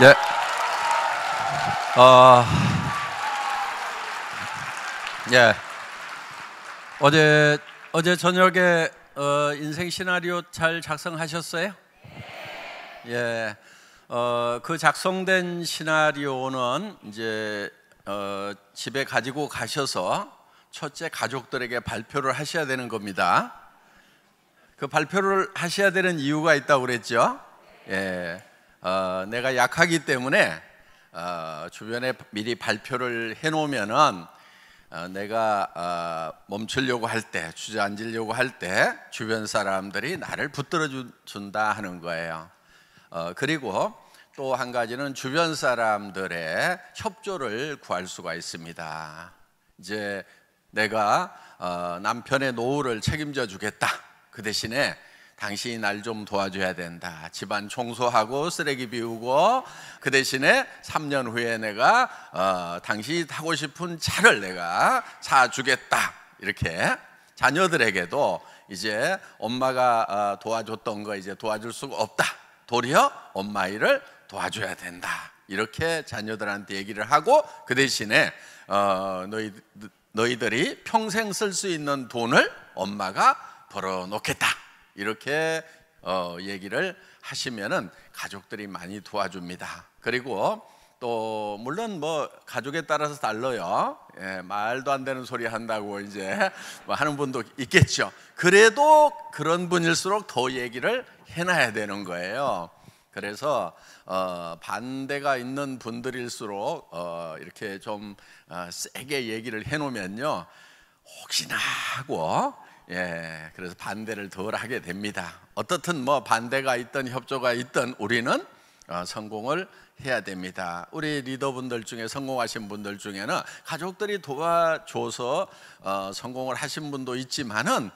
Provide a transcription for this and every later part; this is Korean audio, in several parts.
예. 아, 예. 어제 어제 저녁에 어, 인생 시나리오 잘 작성하셨어요? 예. 어, 그 작성된 시나리오는 이제 어, 집에 가지고 가셔서 첫째 가족들에게 발표를 하셔야 되는 겁니다. 그 발표를 하셔야 되는 이유가 있다고 그랬죠? 예. 어, 내가 약하기 때문에 어, 주변에 미리 발표를 해놓으면은 어, 내가 어, 멈추려고 할 때, 주저앉으려고 할 때 주변 사람들이 나를 붙들어 준다 하는 거예요. 어, 그리고 또 한 가지는 주변 사람들의 협조를 구할 수가 있습니다. 이제 내가 어, 남편의 노후를 책임져 주겠다. 그 대신에 당신이 날 좀 도와줘야 된다. 집안 청소하고 쓰레기 비우고 그 대신에 3년 후에 내가 어, 당신이 타고 싶은 차를 내가 사주겠다. 이렇게 자녀들에게도 이제 엄마가 어, 도와줬던 거 이제 도와줄 수가 없다. 도리어 엄마 일을 도와줘야 된다. 이렇게 자녀들한테 얘기를 하고 그 대신에 어, 너희 너희들이 평생 쓸 수 있는 돈을 엄마가 벌어 놓겠다. 이렇게 어, 얘기를 하시면은 가족들이 많이 도와줍니다. 그리고 또 물론 뭐 가족에 따라서 달라요 예, 말도 안 되는 소리 한다고 이제 뭐 하는 분도 있겠죠. 그래도 그런 분일수록 더 얘기를 해놔야 되는 거예요. 그래서 어, 반대가 있는 분들일수록 어, 이렇게 좀 어, 세게 얘기를 해놓으면요 혹시나 하고 예, 그래서 반대를 덜 하게 됩니다. 어떻든 뭐 반대가 있던 협조가 있던 우리는 어, 성공을 해야 됩니다. 우리 리더분들 중에 성공하신 분들 중에는 가족들이 도와줘서 어, 성공을 하신 분도 있지만은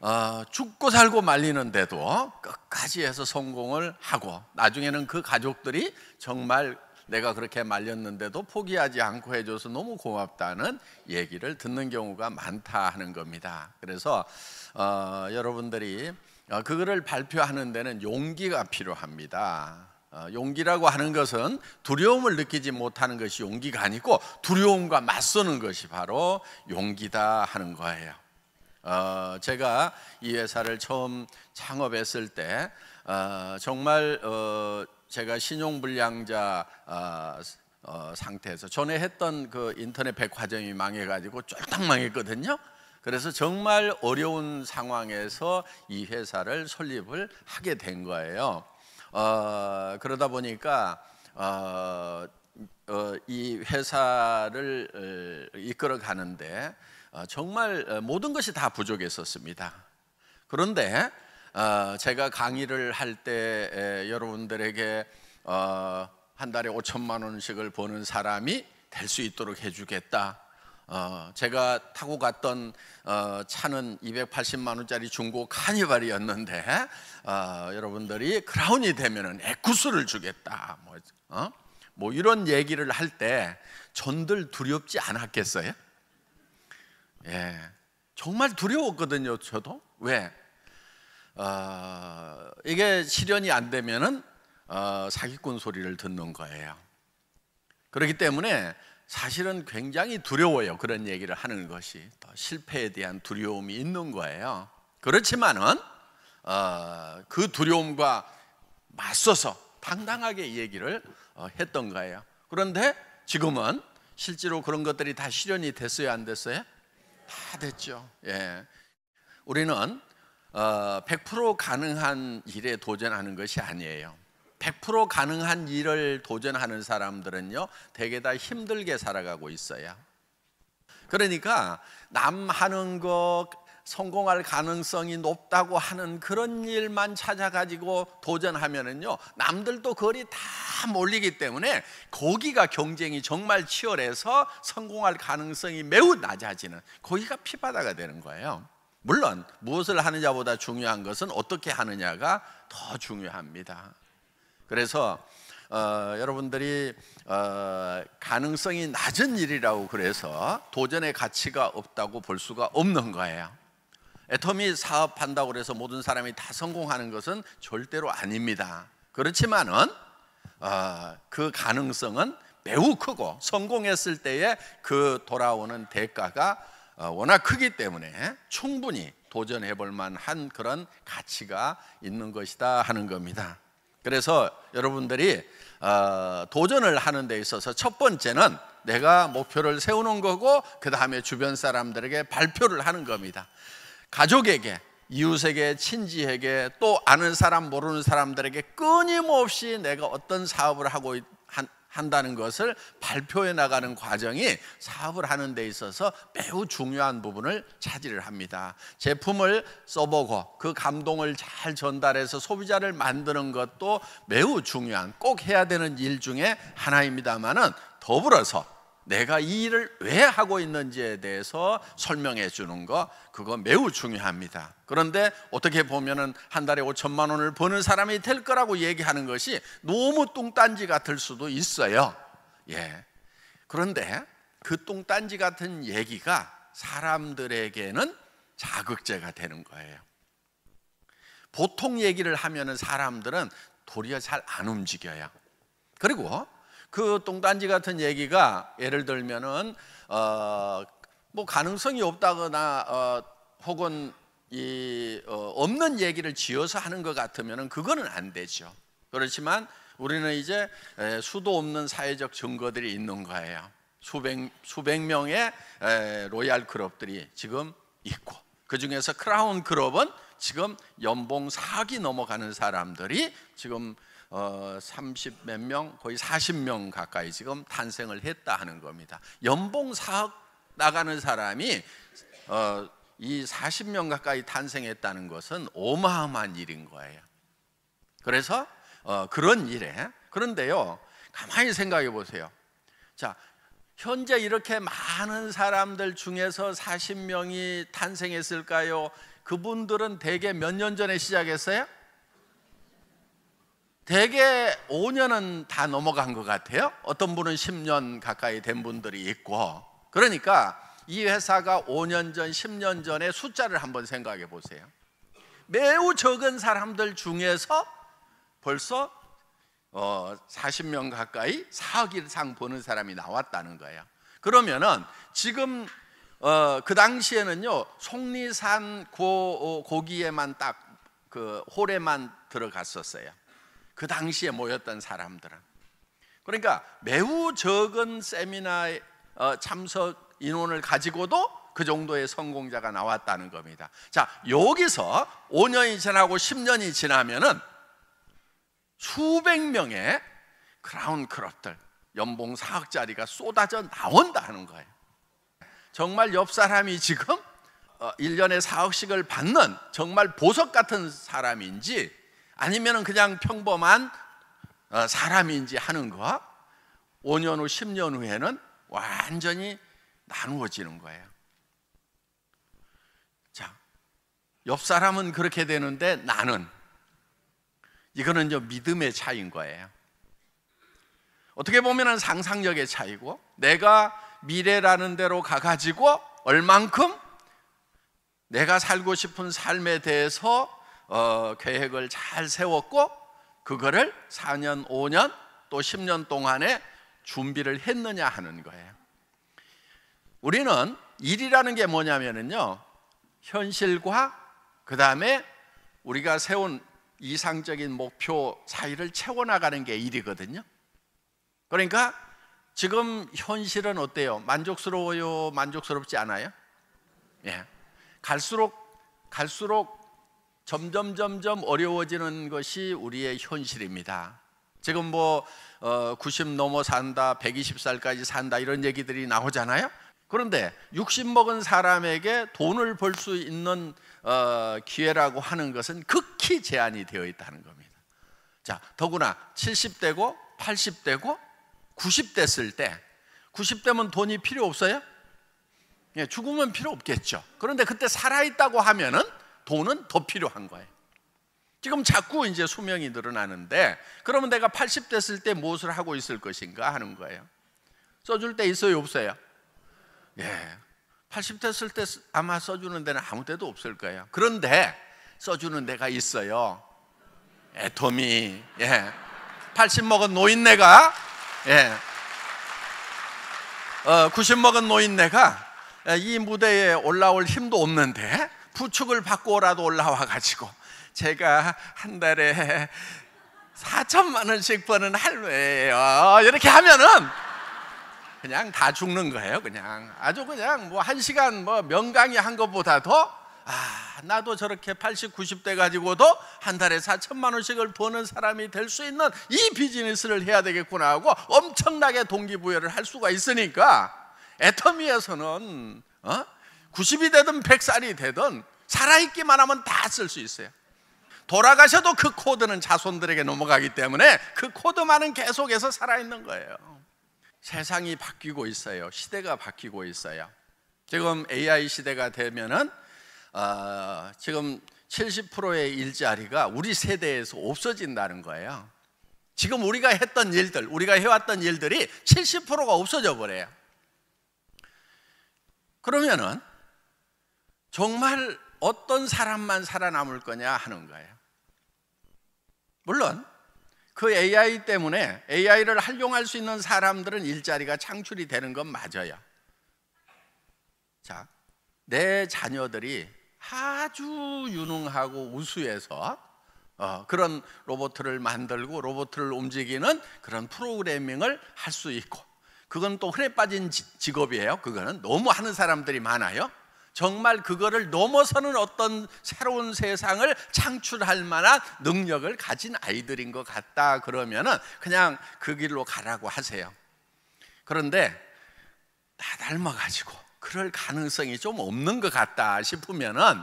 어, 죽고 살고 말리는데도 끝까지 해서 성공을 하고 나중에는 그 가족들이 정말 내가 그렇게 말렸는데도 포기하지 않고 해줘서 너무 고맙다는 얘기를 듣는 경우가 많다 하는 겁니다. 그래서 어, 여러분들이 어, 그거를 발표하는 데는 용기가 필요합니다. 어, 용기라고 하는 것은 두려움을 느끼지 못하는 것이 용기가 아니고 두려움과 맞서는 것이 바로 용기다 하는 거예요. 어, 제가 이 회사를 처음 창업했을 때 어, 정말 어, 제가 신용불량자 어, 어, 상태에서 전에 했던 그 인터넷 백화점이 망해가지고 쫄딱 망했거든요. 그래서 정말 어려운 상황에서 이 회사를 설립을 하게 된 거예요. 어, 그러다 보니까 어, 어, 이 회사를 어, 이끌어 가는데 어, 정말 어, 모든 것이 다 부족했었습니다. 그런데 어, 제가 강의를 할 때 여러분들에게 어, 한 달에 5천만 원씩을 버는 사람이 될 수 있도록 해주겠다. 어, 제가 타고 갔던 어, 차는 280만 원짜리 중고 카니발이었는데 어, 여러분들이 크라운이 되면 에쿠스를 주겠다. 뭐, 어? 뭐 이런 얘기를 할 때 전들 두렵지 않았겠어요? 예, 정말 두려웠거든요. 저도 왜 어, 이게 실현이 안 되면은 어, 사기꾼 소리를 듣는 거예요. 그렇기 때문에 사실은 굉장히 두려워요. 그런 얘기를 하는 것이 또 실패에 대한 두려움이 있는 거예요. 그렇지만은 어, 그 두려움과 맞서서 당당하게 얘기를 어, 했던 거예요. 그런데 지금은 실제로 그런 것들이 다 실현이 됐어요, 안 됐어요? 다 됐죠. 예. 우리는 100% 어, 가능한 일에 도전하는 것이 아니에요. 100% 가능한 일을 도전하는 사람들은요, 대개 다 힘들게 살아가고 있어요. 그러니까 남 하는 것 성공할 가능성이 높다고 하는 그런 일만 찾아가지고 도전하면은요 남들도 거리 다 몰리기 때문에 거기가 경쟁이 정말 치열해서 성공할 가능성이 매우 낮아지는 거기가 피바다가 되는 거예요. 물론 무엇을 하느냐보다 중요한 것은 어떻게 하느냐가 더 중요합니다. 그래서 어, 여러분들이 어, 가능성이 낮은 일이라고 그래서 도전의 가치가 없다고 볼 수가 없는 거예요. 애터미 사업한다고 해서 모든 사람이 다 성공하는 것은 절대로 아닙니다. 그렇지만은 어, 그 가능성은 매우 크고 성공했을 때에 그 돌아오는 대가가 어, 워낙 크기 때문에 충분히 도전해 볼 만한 그런 가치가 있는 것이다 하는 겁니다. 그래서 여러분들이 어, 도전을 하는 데 있어서 첫 번째는 내가 목표를 세우는 거고 그 다음에 주변 사람들에게 발표를 하는 겁니다. 가족에게 이웃에게 친지에게 또 아는 사람 모르는 사람들에게 끊임없이 내가 어떤 사업을 하고 한다는 것을 발표해 나가는 과정이 사업을 하는 데 있어서 매우 중요한 부분을 차지를 합니다. 제품을 써보고 그 감동을 잘 전달해서 소비자를 만드는 것도 매우 중요한 꼭 해야 되는 일 중에 하나입니다만은 더불어서 내가 이 일을 왜 하고 있는지에 대해서 설명해 주는 거 그거 매우 중요합니다. 그런데 어떻게 보면은 한 달에 5천만 원을 버는 사람이 될 거라고 얘기하는 것이 너무 뚱딴지 같을 수도 있어요. 예. 그런데 그 뚱딴지 같은 얘기가 사람들에게는 자극제가 되는 거예요. 보통 얘기를 하면은 사람들은 도리어 잘 안 움직여요. 그리고 그 똥단지 같은 얘기가 예를 들면은 어, 뭐 가능성이 없다거나 어, 혹은 이 어, 없는 얘기를 지어서 하는 것 같으면은 그거는 안 되죠. 그렇지만 우리는 이제 에, 수도 없는 사회적 증거들이 있는 거예요. 수백 수백 명의 에, 로얄 그룹들이 지금 있고 그 중에서 크라운 그룹은 지금 연봉 4억이 넘어가는 사람들이 지금 30몇 어, 명, 거의 40명 가까이 지금 탄생을 했다 하는 겁니다. 연봉 4억 나가는 사람이 어, 이 40명 가까이 탄생했다는 것은 어마어마한 일인 거예요. 그래서 어, 그런 일에 그런데요, 가만히 생각해 보세요. 자, 현재 이렇게 많은 사람들 중에서 40명이 탄생했을까요? 그분들은 대개 몇 년 전에 시작했어요? 대개 5년은 다 넘어간 것 같아요. 어떤 분은 10년 가까이 된 분들이 있고. 그러니까 이 회사가 5년 전, 10년 전의 숫자를 한번 생각해 보세요. 매우 적은 사람들 중에서 벌써 어, 40명 가까이 4억 이상 버는 사람이 나왔다는 거예요. 그러면은 지금 어, 그 당시에는요 속리산 고, 어, 고기에만 딱 그 홀에만 들어갔었어요. 그 당시에 모였던 사람들은 그러니까 매우 적은 세미나에 어, 참석 인원을 가지고도 그 정도의 성공자가 나왔다는 겁니다. 자, 여기서 5년이 지나고 10년이 지나면은 수백 명의 크라운 크롭들 연봉 4억짜리가 쏟아져 나온다는 거예요. 정말 옆 사람이 지금 1년에 어, 4억씩을 받는 정말 보석 같은 사람인지 아니면 그냥 평범한 어, 사람인지 하는 거 5년 후, 10년 후에는 완전히 나누어지는 거예요. 자, 옆 사람은 그렇게 되는데 나는 이거는 이 믿음의 차이인 거예요. 어떻게 보면 상상력의 차이고 내가 미래라는 데로 가가지고 얼만큼 내가 살고 싶은 삶에 대해서 어, 계획을 잘 세웠고 그거를 4년, 5년 또 10년 동안에 준비를 했느냐 하는 거예요. 우리는 일이라는 게 뭐냐면은요. 현실과 그다음에 우리가 세운 이상적인 목표 사이를 채워 나가는 게 일이거든요. 그러니까 지금 현실은 어때요? 만족스러워요? 만족스럽지 않아요? 예. 갈수록 갈수록 점점 점점 어려워지는 것이 우리의 현실입니다. 지금 뭐 90 어, 넘어 산다, 120살까지 산다 이런 얘기들이 나오잖아요. 그런데 60 먹은 사람에게 돈을 벌 수 있는 어, 기회라고 하는 것은 극히 제한이 되어 있다는 겁니다. 자, 더구나 70대고 80대고 90대 쓸때 90대면 돈이 필요 없어요? 예, 죽으면 필요 없겠죠. 그런데 그때 살아있다고 하면은 돈은 더 필요한 거예요. 지금 자꾸 이제 수명이 늘어나는데 그러면 내가 80 됐을 때 무엇을 하고 있을 것인가 하는 거예요. 써줄 때 있어요, 없어요? 예. 80 됐을 때 아마 써주는 데는 아무 데도 없을 거예요. 그런데 써주는 데가 있어요. 애톰이. 예. 80 먹은 노인네가 예. 어, 90 먹은 노인네가 예, 이 무대에 올라올 힘도 없는데 부축을 받고라도 올라와 가지고 제가 한 달에 4천만 원씩 버는 할매예요. 이렇게 하면은 그냥 다 죽는 거예요. 그냥 아주 그냥 뭐 한 시간 뭐 명강의 한 것보다도 아 나도 저렇게 80, 90대 가지고도 한 달에 4천만 원씩을 버는 사람이 될 수 있는 이 비즈니스를 해야 되겠구나 하고 엄청나게 동기부여를 할 수가 있으니까 애터미에서는 어? 90이 되든 100살이 되든 살아있기만 하면 다 쓸 수 있어요. 돌아가셔도 그 코드는 자손들에게 넘어가기 때문에 그 코드만은 계속해서 살아있는 거예요. 세상이 바뀌고 있어요. 시대가 바뀌고 있어요. 지금 AI 시대가 되면은 어, 지금 70%의 일자리가 우리 세대에서 없어진다는 거예요. 지금 우리가 했던 일들, 우리가 해왔던 일들이 70%가 없어져 버려요. 그러면은 정말 어떤 사람만 살아남을 거냐 하는 거예요. 물론 그 AI 때문에 AI를 활용할 수 있는 사람들은 일자리가 창출이 되는 건 맞아요. 자, 내 자녀들이 아주 유능하고 우수해서 어, 그런 로봇을 만들고 로봇을 움직이는 그런 프로그래밍을 할 수 있고 그건 또 흔해 빠진 직업이에요. 그거는 너무 하는 사람들이 많아요. 정말 그거를 넘어서는 어떤 새로운 세상을 창출할 만한 능력을 가진 아이들인 것 같다 그러면은 그냥 그 길로 가라고 하세요. 그런데 다 닮아가지고 그럴 가능성이 좀 없는 것 같다 싶으면은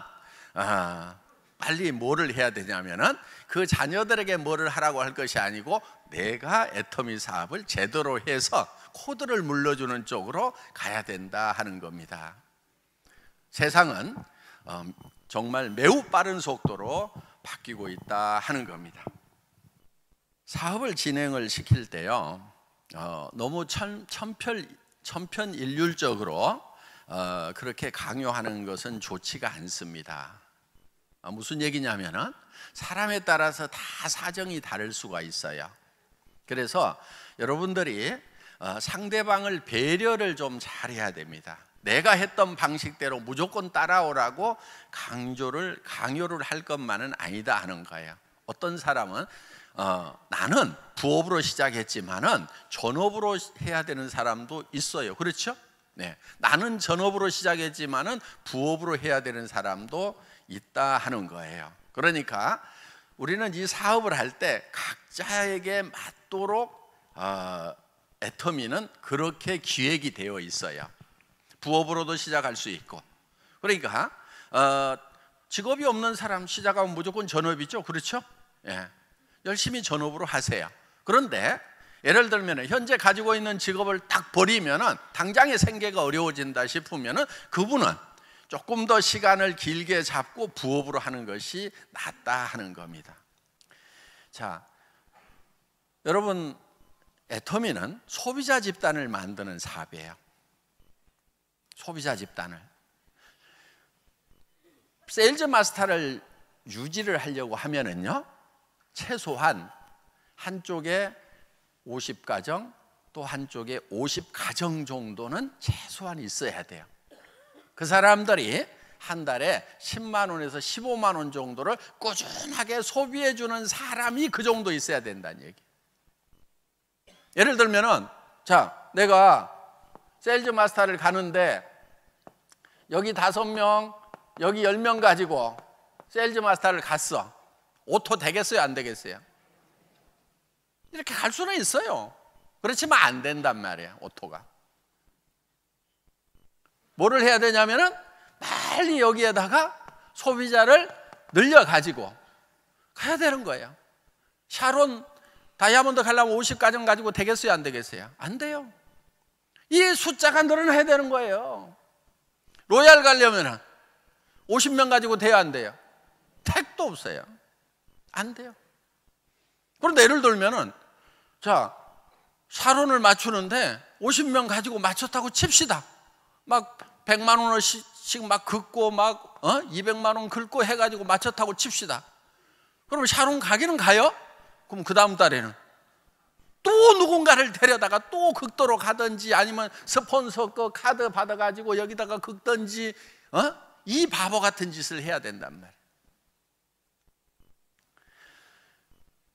아, 빨리 뭐를 해야 되냐면은 그 자녀들에게 뭐를 하라고 할 것이 아니고 내가 애터미 사업을 제대로 해서 코드를 물러주는 쪽으로 가야 된다 하는 겁니다. 세상은 어, 정말 매우 빠른 속도로 바뀌고 있다 하는 겁니다. 사업을 진행을 시킬 때요, 어, 너무 천, 편 천편일률적으로 어, 그렇게 강요하는 것은 좋지가 않습니다. 아, 무슨 얘기냐면은 사람에 따라서 다 사정이 다를 수가 있어요. 그래서 여러분들이 상대방을 배려를 좀 잘해야 됩니다. 내가 했던 방식대로 무조건 따라오라고 강조를 강요를 할 것만은 아니다 하는 거예요. 어떤 사람은 어, 나는 부업으로 시작했지만은 전업으로 해야 되는 사람도 있어요. 그렇죠? 네. 나는 전업으로 시작했지만은 부업으로 해야 되는 사람도 있다 하는 거예요. 그러니까 우리는 이 사업을 할 때 각자에게 맞도록 어, 애터미는 그렇게 기획이 되어 있어요. 부업으로도 시작할 수 있고 그러니까 어, 직업이 없는 사람 시작하면 무조건 전업이죠 그렇죠? 예. 열심히 전업으로 하세요 그런데 예를 들면 현재 가지고 있는 직업을 딱 버리면 당장의 생계가 어려워진다 싶으면 그분은 조금 더 시간을 길게 잡고 부업으로 하는 것이 낫다 하는 겁니다 자, 여러분 애터미는 소비자 집단을 만드는 사업이에요 소비자 집단을 세일즈 마스터를 유지를 하려고 하면은요 최소한 한쪽에 50가정 또 한쪽에 50가정 정도는 최소한 있어야 돼요 그 사람들이 한 달에 10만 원에서 15만 원 정도를 꾸준하게 소비해 주는 사람이 그 정도 있어야 된다는 얘기 예를 들면은 자 내가 셀즈 마스터를 가는데 여기 다섯 명, 여기 열 명 가지고 세일즈 마스터를 갔어. 오토 되겠어요? 안 되겠어요? 이렇게 갈 수는 있어요. 그렇지만 안 된단 말이에요 오토가. 뭐를 해야 되냐면은 빨리 여기에다가 소비자를 늘려가지고 가야 되는 거예요. 샤론 다이아몬드 갈라면 50가정 가지고 되겠어요? 안 되겠어요? 안 돼요. 이 숫자가 늘어나야 되는 거예요. 로얄 가려면 50명 가지고 돼야 안 돼요? 택도 없어요. 안 돼요. 그런데 예를 들면은 자 사론을 맞추는데 50명 가지고 맞췄다고 칩시다. 막 100만 원씩 막 긋고 막 어? 200만 원 긁고 해가지고 맞췄다고 칩시다. 그럼 사론 가기는 가요? 그럼 그 다음 달에는 또 누군가를 데려다가 또 극도로 가든지 아니면 스폰서 거 그 카드 받아가지고 여기다가 극든지 어? 이 바보 같은 짓을 해야 된단 말이에요.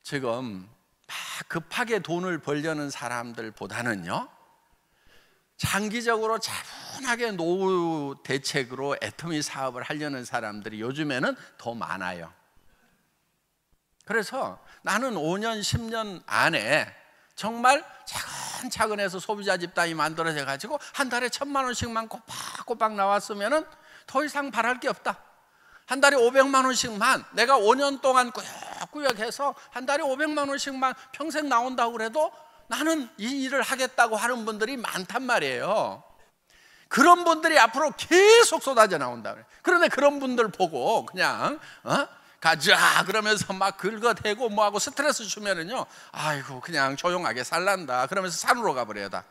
지금 막 급하게 돈을 벌려는 사람들보다는요, 장기적으로 차분하게 노후 대책으로 애터미 사업을 하려는 사람들이 요즘에는 더 많아요. 그래서 나는 5년, 10년 안에 정말 차근차근해서 소비자 집단이 만들어져 가지고 한 달에 천만 원씩만 꼬박꼬박 나왔으면은 더 이상 바랄 게 없다. 한 달에 500만 원씩만 내가 5년 동안 꾸역꾸역 해서 한 달에 500만 원씩만 평생 나온다고 그래도 나는 이 일을 하겠다고 하는 분들이 많단 말이에요. 그런 분들이 앞으로 계속 쏟아져 나온다 그래. 그런데 그런 분들 보고 그냥 어? 가자 그러면서 막 긁어대고 뭐하고 스트레스 주면은요 아이고 그냥 조용하게 살란다 그러면서 산으로 가버려다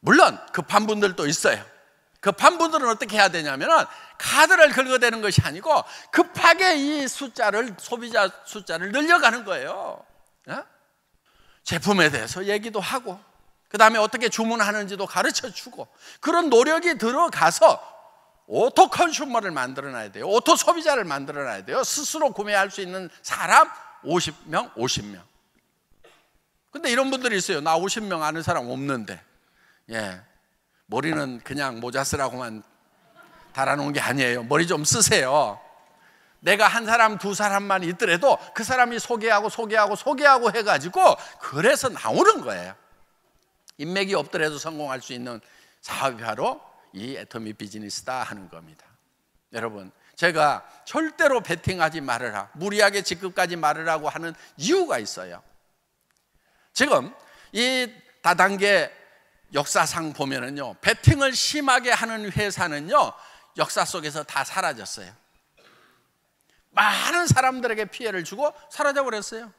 물론 급한 분들도 있어요 급한 분들은 어떻게 해야 되냐면은 카드를 긁어대는 것이 아니고 급하게 이 숫자를 소비자 숫자를 늘려가는 거예요 예? 제품에 대해서 얘기도 하고 그 다음에 어떻게 주문하는지도 가르쳐 주고 그런 노력이 들어가서 오토 컨슈머를 만들어놔야 돼요. 오토 소비자를 만들어놔야 돼요. 스스로 구매할 수 있는 사람 50명, 50명. 근데 이런 분들이 있어요. 나 50명 아는 사람 없는데. 예. 머리는 그냥 모자 쓰라고만 달아놓은 게 아니에요. 머리 좀 쓰세요. 내가 한 사람, 두 사람만 있더라도 그 사람이 소개하고 소개하고 소개하고 해가지고 그래서 나오는 거예요. 인맥이 없더라도 성공할 수 있는 사업이 로이 애터미 비즈니스다 하는 겁니다. 여러분, 제가 절대로 베팅하지 말아라. 무리하게 직급까지 말으라고 하는 이유가 있어요. 지금 이 다단계 역사상 보면은요. 베팅을 심하게 하는 회사는요. 역사 속에서 다 사라졌어요. 많은 사람들에게 피해를 주고 사라져 버렸어요.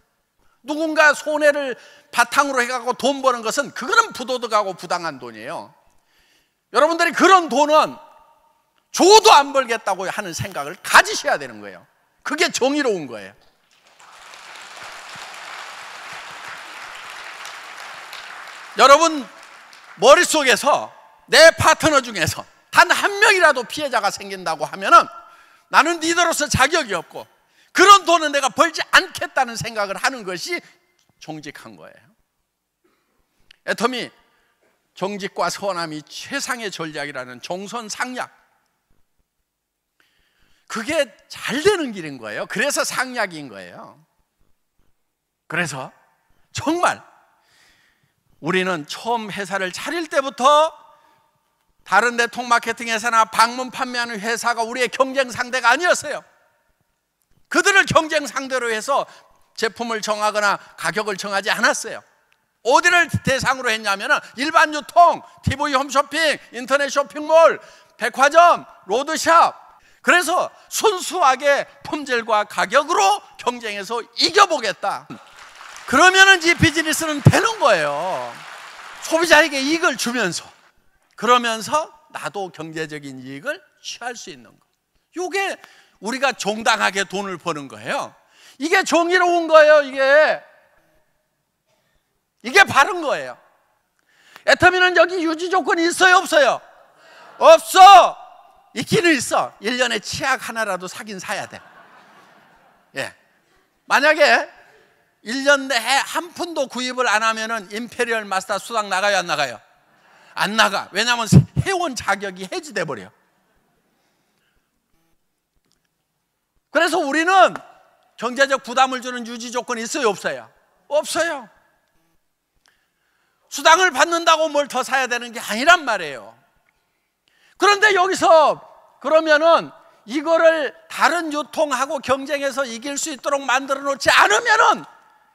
누군가 손해를 바탕으로 해갖고 돈 버는 것은 그거는 부도덕하고 부당한 돈이에요. 여러분들이 그런 돈은 줘도 안 벌겠다고 하는 생각을 가지셔야 되는 거예요. 그게 정의로운 거예요. 여러분 머릿속에서 내 파트너 중에서 단 한 명이라도 피해자가 생긴다고 하면은 나는 니더로서 자격이 없고 그런 돈은 내가 벌지 않겠다는 생각을 하는 것이 정직한 거예요. 애터미 정직과 선함이 최상의 전략이라는 정선 상략. 그게 잘 되는 길인 거예요. 그래서 상약인 거예요. 그래서 정말 우리는 처음 회사를 차릴 때부터 다른 대통 마케팅 회사나 방문 판매하는 회사가 우리의 경쟁 상대가 아니었어요. 그들을 경쟁 상대로 해서 제품을 정하거나 가격을 정하지 않았어요. 어디를 대상으로 했냐면 일반 유통, TV 홈쇼핑, 인터넷 쇼핑몰, 백화점, 로드샵. 그래서 순수하게 품질과 가격으로 경쟁해서 이겨보겠다. 그러면은 이 비즈니스는 되는 거예요. 소비자에게 이익을 주면서 그러면서 나도 경제적인 이익을 취할 수 있는 거. 이게 우리가 정당하게 돈을 버는 거예요. 이게 정의로운 거예요, 이게. 이게 바른 거예요. 애터미는 여기 유지 조건이 있어요, 없어요? 없어! 있기는 있어. 1년에 치약 하나라도 사긴 사야 돼. 예. 만약에 1년 내에 한 푼도 구입을 안 하면은 임페리얼 마스터 수당 나가요, 안 나가요? 안 나가. 왜냐하면 회원 자격이 해지돼 버려. 그래서 우리는 경제적 부담을 주는 유지 조건이 있어요, 없어요? 없어요. 수당을 받는다고 뭘 더 사야 되는 게 아니란 말이에요. 그런데 여기서 그러면은 이거를 다른 유통하고 경쟁해서 이길 수 있도록 만들어 놓지 않으면은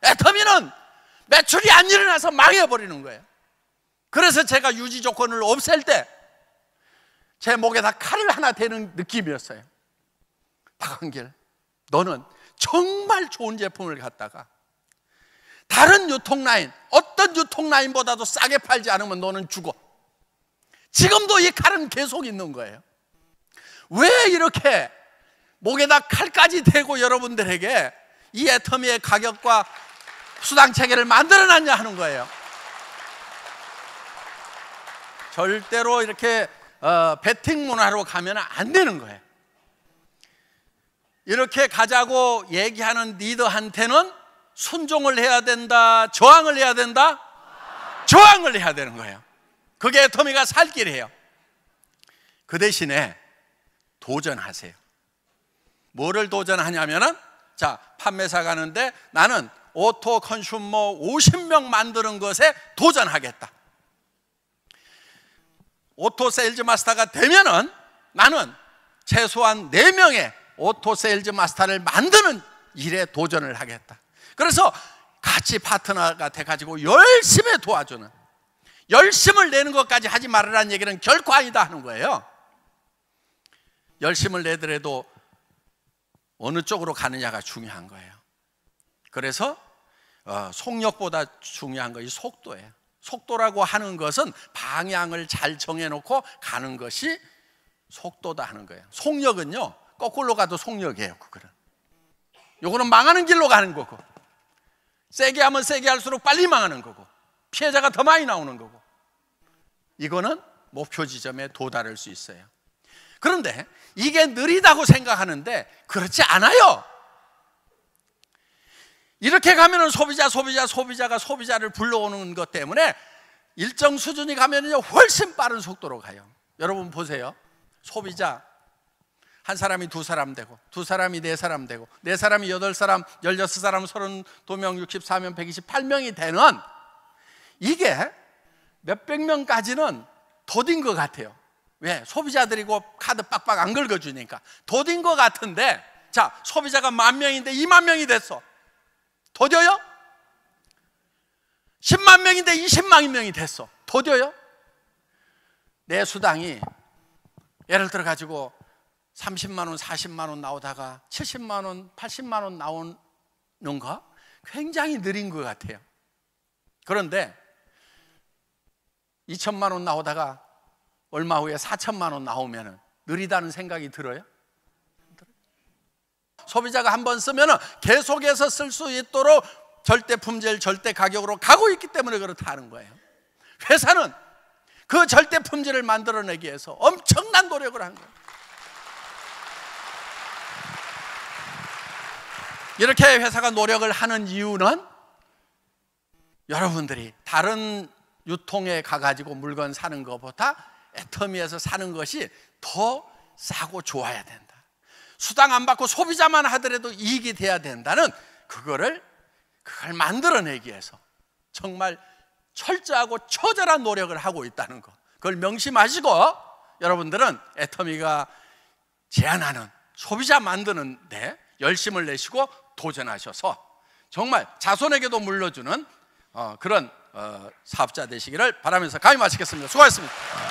애터미는 매출이 안 일어나서 망해버리는 거예요. 그래서 제가 유지 조건을 없앨 때 제 목에다 칼을 하나 대는 느낌이었어요. 박한길, 너는 정말 좋은 제품을 갖다가 다른 유통라인, 어떤 유통라인보다도 싸게 팔지 않으면 너는 죽어. 지금도 이 칼은 계속 있는 거예요. 왜 이렇게 목에다 칼까지 대고 여러분들에게 이 애터미의 가격과 수당 체계를 만들어 놨냐 하는 거예요. 절대로 이렇게 어, 배팅 문화로 가면 안 되는 거예요. 이렇게 가자고 얘기하는 리더한테는 순종을 해야 된다, 저항을 해야 된다, 저항을 해야 되는 거예요. 그게 토미가 살 길이에요. 그 대신에 도전하세요. 뭐를 도전하냐면은 자, 판매사 가는데 나는 오토 컨슈머 50명 만드는 것에 도전하겠다. 오토 세일즈 마스터가 되면은 나는 최소한 4명의 오토 세일즈 마스터를 만드는 일에 도전을 하겠다. 그래서 같이 파트너가 돼가지고 열심히 도와주는 열심을 내는 것까지 하지 말으라는 얘기는 결코 아니다 하는 거예요 열심을 내더라도 어느 쪽으로 가느냐가 중요한 거예요 그래서 어, 속력보다 중요한 것이 속도예요 속도라고 하는 것은 방향을 잘 정해놓고 가는 것이 속도다 하는 거예요 속력은요 거꾸로 가도 속력이에요 그거는 요거는 망하는 길로 가는 거고 세게 하면 세게 할수록 빨리 망하는 거고 피해자가 더 많이 나오는 거고 이거는 목표 지점에 도달할 수 있어요. 그런데 이게 느리다고 생각하는데 그렇지 않아요. 이렇게 가면은 소비자, 소비자, 소비자가 소비자를 불러오는 것 때문에 일정 수준이 가면은 훨씬 빠른 속도로 가요. 여러분 보세요. 소비자 한 사람이 두 사람 되고 두 사람이 네 사람 되고 네 사람이 여덟 사람 열여섯 사람 서른두 명 육십사 명 백이십팔 명이 되는 이게 몇백 명까지는 도딘것 같아요 왜? 소비자들이고 카드 빡빡 안 긁어주니까 도딘것 같은데 자 소비자가 만 명인데 이 만 명이 됐어 도뎌요1 0만 명인데 2 0만 명이 됐어 도뎌요내 수당이 예를 들어 가지고 30만 원, 40만 원 나오다가 70만 원, 80만 원 나오는가? 굉장히 느린 것 같아요. 그런데 2천만 원 나오다가 얼마 후에 4천만 원나오면 느리다는 생각이 들어요? 소비자가 한 번쓰면 계속해서 쓸 수 있도록 절대 품질, 절대 가격으로 가고 있기 때문에 그렇다는 거예요. 회사는 그 절대 품질을 만들어내기 위해서 엄청난 노력을 한 거예요. 이렇게 회사가 노력을 하는 이유는 여러분들이 다른 유통에 가가지고 물건 사는 것보다 애터미에서 사는 것이 더 싸고 좋아야 된다. 수당 안 받고 소비자만 하더라도 이익이 돼야 된다는 그거를 그걸 만들어내기 위해서 정말 철저하고 처절한 노력을 하고 있다는 것. 그걸 명심하시고 여러분들은 애터미가 제안하는 소비자 만드는데 열심을 내시고 도전하셔서 정말 자손에게도 물려주는 어, 그런 어, 사업자 되시기를 바라면서 감히 마치겠습니다. 수고하셨습니다.